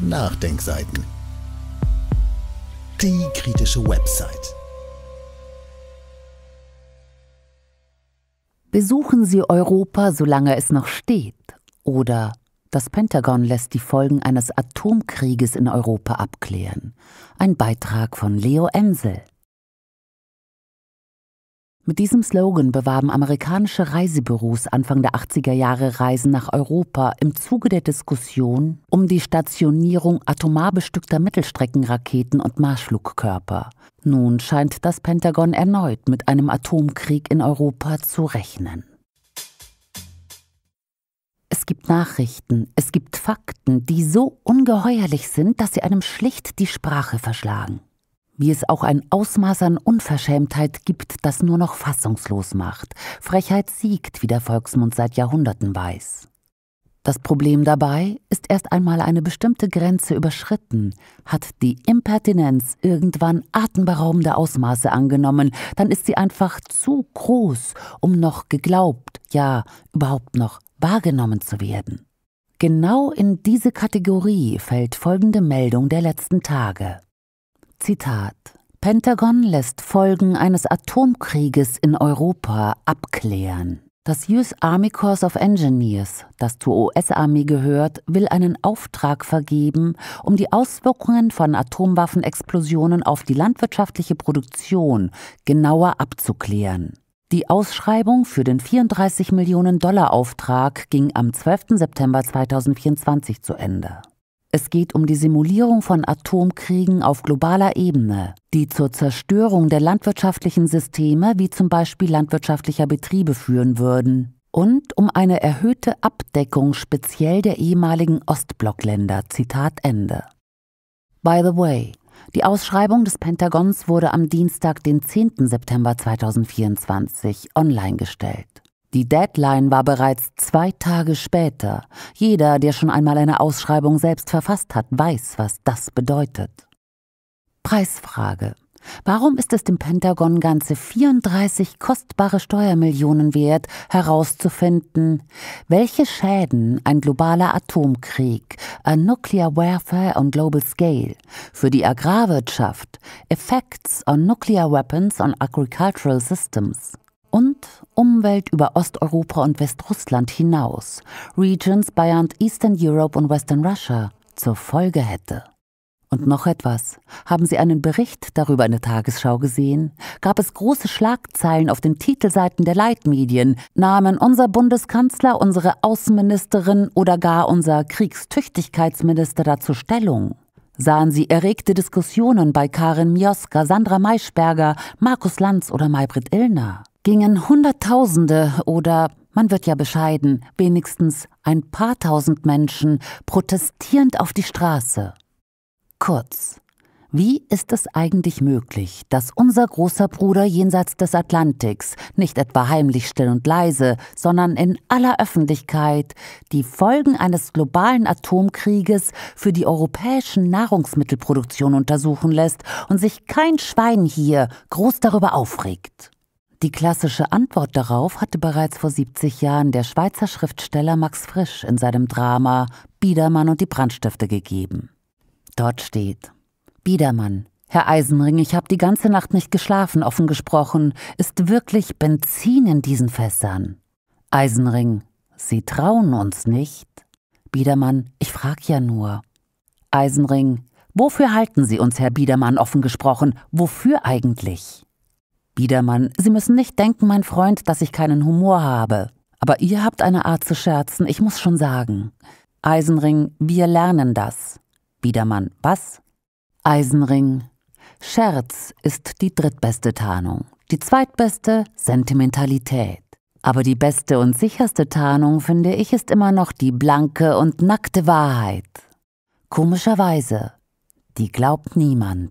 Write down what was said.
Nachdenkseiten. Die kritische Website. Besuchen Sie Europa, solange es noch steht. Oder das Pentagon lässt die Folgen eines Atomkrieges in Europa abklären. Ein Beitrag von Leo Ensel. Mit diesem Slogan bewarben amerikanische Reisebüros Anfang der 80er Jahre Reisen nach Europa im Zuge der Diskussion um die Stationierung atomar bestückter Mittelstreckenraketen und Marschflugkörper. Nun scheint das Pentagon erneut mit einem Atomkrieg in Europa zu rechnen. Es gibt Nachrichten, es gibt Fakten, die so ungeheuerlich sind, dass sie einem schlicht die Sprache verschlagen wie es auch ein Ausmaß an Unverschämtheit gibt, das nur noch fassungslos macht. Frechheit siegt, wie der Volksmund seit Jahrhunderten weiß. Das Problem dabei ist erst einmal eine bestimmte Grenze überschritten, hat die Impertinenz irgendwann atemberaubende Ausmaße angenommen, dann ist sie einfach zu groß, um noch geglaubt, ja überhaupt noch wahrgenommen zu werden. Genau in diese Kategorie fällt folgende Meldung der letzten Tage. Zitat Pentagon lässt Folgen eines Atomkrieges in Europa abklären. Das US Army Corps of Engineers, das zur US-Armee gehört, will einen Auftrag vergeben, um die Auswirkungen von Atomwaffenexplosionen auf die landwirtschaftliche Produktion genauer abzuklären. Die Ausschreibung für den 34 Millionen Dollar Auftrag ging am 12. September 2024 zu Ende. Es geht um die Simulierung von Atomkriegen auf globaler Ebene, die zur Zerstörung der landwirtschaftlichen Systeme wie zum Beispiel landwirtschaftlicher Betriebe führen würden und um eine erhöhte Abdeckung speziell der ehemaligen Ostblockländer. Zitat Ende. By the way, die Ausschreibung des Pentagons wurde am Dienstag, den 10. September 2024, online gestellt. Die Deadline war bereits zwei Tage später. Jeder, der schon einmal eine Ausschreibung selbst verfasst hat, weiß, was das bedeutet. Preisfrage. Warum ist es dem Pentagon ganze 34 kostbare Steuermillionen wert, herauszufinden, welche Schäden ein globaler Atomkrieg, a Nuclear Warfare on Global Scale, für die Agrarwirtschaft, Effects on Nuclear Weapons on Agricultural Systems, und Umwelt über Osteuropa und Westrussland hinaus, Regions beyond Eastern Europe und Western Russia, zur Folge hätte. Und noch etwas. Haben Sie einen Bericht darüber in der Tagesschau gesehen? Gab es große Schlagzeilen auf den Titelseiten der Leitmedien? Nahmen unser Bundeskanzler, unsere Außenministerin oder gar unser Kriegstüchtigkeitsminister dazu Stellung? Sahen Sie erregte Diskussionen bei Karin Mioska, Sandra Maischberger, Markus Lanz oder Maybrit Illner? gingen Hunderttausende oder man wird ja bescheiden, wenigstens ein paar tausend Menschen protestierend auf die Straße. Kurz, wie ist es eigentlich möglich, dass unser großer Bruder jenseits des Atlantiks nicht etwa heimlich still und leise, sondern in aller Öffentlichkeit die Folgen eines globalen Atomkrieges für die europäischen Nahrungsmittelproduktion untersuchen lässt und sich kein Schwein hier groß darüber aufregt? Die klassische Antwort darauf hatte bereits vor 70 Jahren der Schweizer Schriftsteller Max Frisch in seinem Drama Biedermann und die Brandstifte gegeben. Dort steht Biedermann, Herr Eisenring, ich habe die ganze Nacht nicht geschlafen, offen gesprochen, ist wirklich Benzin in diesen Fässern. Eisenring, Sie trauen uns nicht. Biedermann, ich frag ja nur. Eisenring, wofür halten Sie uns, Herr Biedermann, offen gesprochen, wofür eigentlich? Biedermann, Sie müssen nicht denken, mein Freund, dass ich keinen Humor habe. Aber ihr habt eine Art zu scherzen, ich muss schon sagen. Eisenring, wir lernen das. Biedermann, was? Eisenring, Scherz ist die drittbeste Tarnung, die zweitbeste Sentimentalität. Aber die beste und sicherste Tarnung, finde ich, ist immer noch die blanke und nackte Wahrheit. Komischerweise, die glaubt niemand.